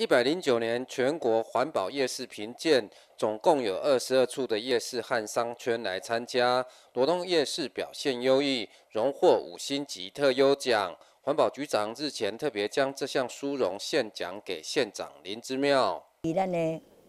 一百零九年全国环保夜市评鉴，总共有二十二处的夜市和商圈来参加，罗东夜市表现优异，荣获五星级特优奖。环保局长日前特别将这项殊荣献奖给县长林之妙。以咱的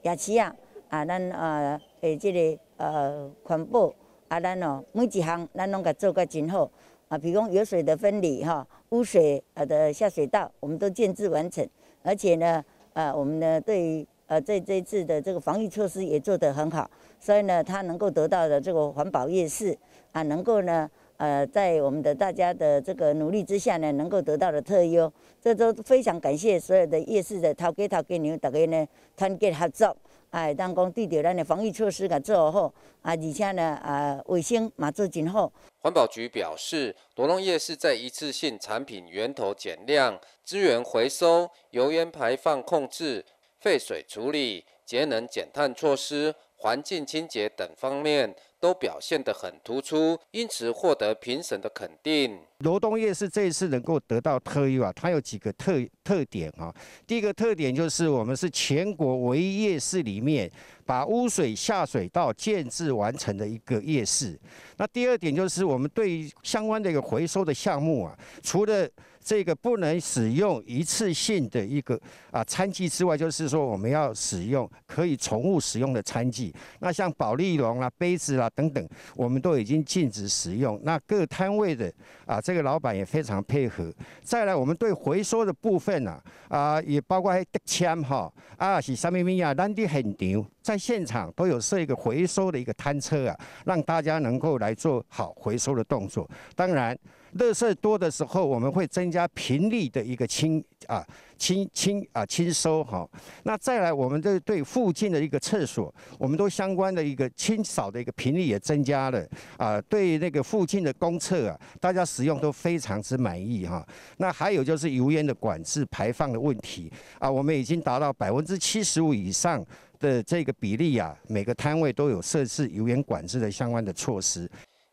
夜市啊，啊，咱呃诶，这个呃环保，啊，咱哦每一项咱拢甲做个真好啊，比如讲雨水的分离哈，污水呃的下水道，我们都建制完成，而且呢。呃，我们呢对呃这这次的这个防疫措施也做得很好，所以呢，他能够得到的这个环保夜市啊，能够呢呃在我们的大家的这个努力之下呢，能够得到的特优，这都非常感谢所有的夜市的淘给淘给牛大家呢团结合作。哎，当讲对着咱的防疫措施，甲做好，啊，而且呢，啊，卫生嘛，做真好。环保局表示，多龙夜市在一次性产品源头减量、资源回收、油烟排放控制、废水处理、节能减碳措施、环境清洁等方面。都表现得很突出，因此获得评审的肯定。罗东夜市这一次能够得到特优啊，它有几个特特点啊。第一个特点就是我们是全国唯一夜市里面把污水下水道建制完成的一个夜市。那第二点就是我们对于相关的一个回收的项目啊，除了这个不能使用一次性的一个啊餐具之外，就是说我们要使用可以重复使用的餐具。那像宝丽龙啊、杯子啊。等等，我们都已经禁止使用。那各摊位的啊，这个老板也非常配合。再来，我们对回收的部分呢，啊，也包括的签哈啊，是啥咪米啊，当地很牛，在现场都有设一个回收的一个摊车啊，让大家能够来做好回收的动作。当然。垃圾多的时候，我们会增加频率的一个清啊清清啊清收哈。那再来，我们这对附近的一个厕所，我们都相关的一个清扫的一个频率也增加了啊。对那个附近的公厕啊，大家使用都非常之满意哈。那还有就是油烟的管制排放的问题啊，我们已经达到百分之七十五以上的这个比例啊，每个摊位都有设置油烟管制的相关的措施。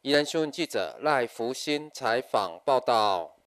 宜兰新闻》记者赖福新采访报道。